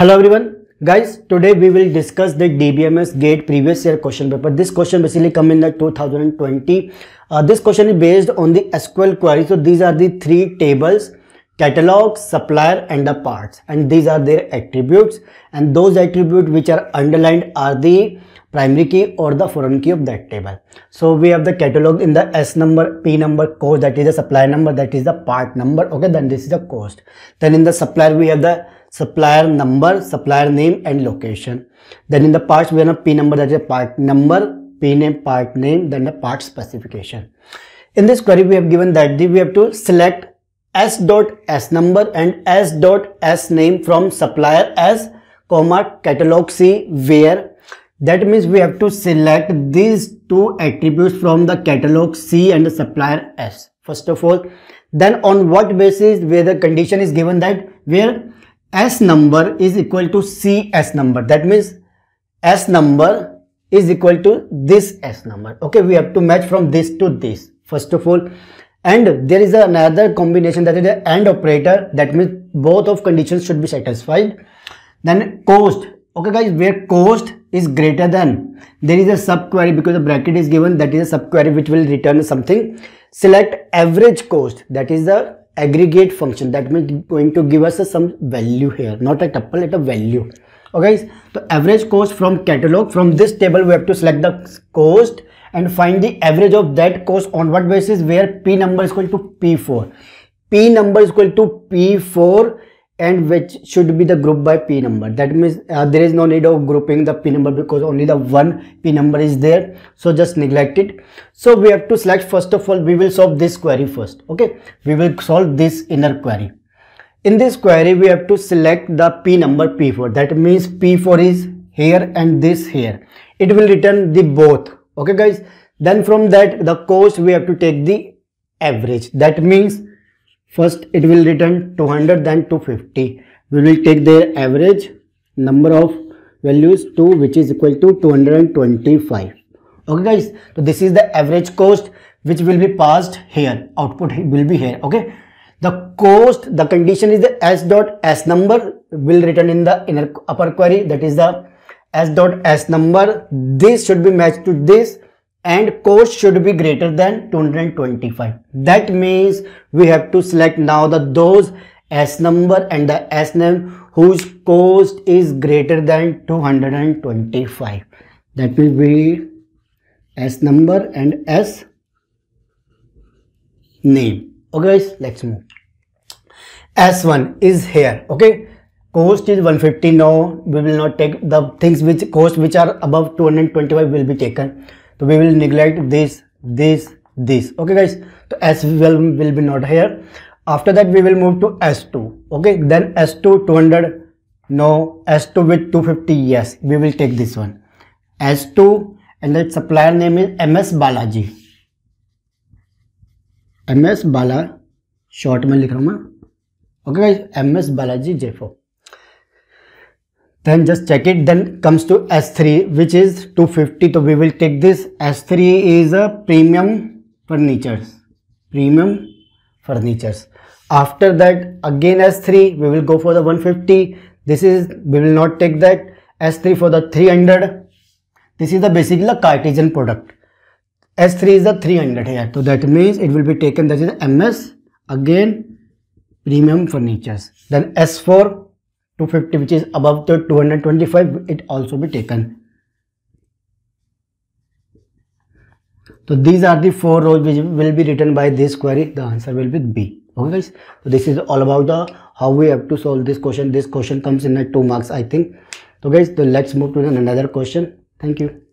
Hello everyone. Guys, today we will discuss the DBMS GATE previous year question paper. This question basically come in the 2020. Uh, this question is based on the SQL query. So these are the three tables, catalog, supplier and the parts. And these are their attributes. And those attributes which are underlined are the primary key or the foreign key of that table. So we have the catalog in the S number, P number, cost that is the supplier number, that is the part number. Okay, then this is the cost. Then in the supplier we have the supplier number, supplier name and location. Then in the parts we have a P number that is a part number, P name, part name, then the part specification. In this query we have given that we have to select S dot S number and S dot S name from supplier S comma catalog C where that means we have to select these two attributes from the catalog C and the supplier S. First of all, then on what basis where the condition is given that where S number is equal to CS number. That means S number is equal to this S number. Okay, we have to match from this to this. First of all, and there is another combination that is the AND operator. That means both of conditions should be satisfied. Then cost. Okay guys, where cost is greater than. There is a subquery because the bracket is given. That is a subquery which will return something. Select average cost. That is the aggregate function that means going to give us some value here not a tuple at a value okay so average cost from catalog from this table we have to select the cost and find the average of that cost on what basis where p number is equal to p4 p number is equal to p4 and which should be the group by p number that means uh, there is no need of grouping the p number because only the one p number is there so just neglect it so we have to select first of all we will solve this query first okay we will solve this inner query in this query we have to select the p number p4 that means p4 is here and this here it will return the both okay guys then from that the cost we have to take the average that means First, it will return 200 then 250. We will take their average number of values 2 which is equal to 225. Okay guys, so this is the average cost which will be passed here. Output will be here. Okay. The cost, the condition is the S dot S number will return in the inner upper query that is the S dot S number. This should be matched to this and cost should be greater than 225 that means we have to select now the those s number and the s name whose cost is greater than 225 that will be s number and s name okay guys let's move s1 is here okay cost is 150 no we will not take the things which cost which are above 225 will be taken so we will neglect this this this okay guys so s12 will be not here after that we will move to s2 okay then s2 200 no s2 with 250 yes we will take this one s2 and that supplier name is ms balaji ms Balaji. Short में लिख रहा हूँ मैं okay guys M S then just check it then comes to S3 which is 250 so we will take this S3 is a premium furnitures premium furnitures after that again S3 we will go for the 150 this is we will not take that S3 for the 300 this is the basically the Cartesian product S3 is the 300 here so that means it will be taken that is MS again premium furnitures then S4 250 which is above the 225 it also be taken so these are the four rows which will be written by this query the answer will be b okay guys so this is all about the how we have to solve this question this question comes in at two marks i think so guys so let's move to another question thank you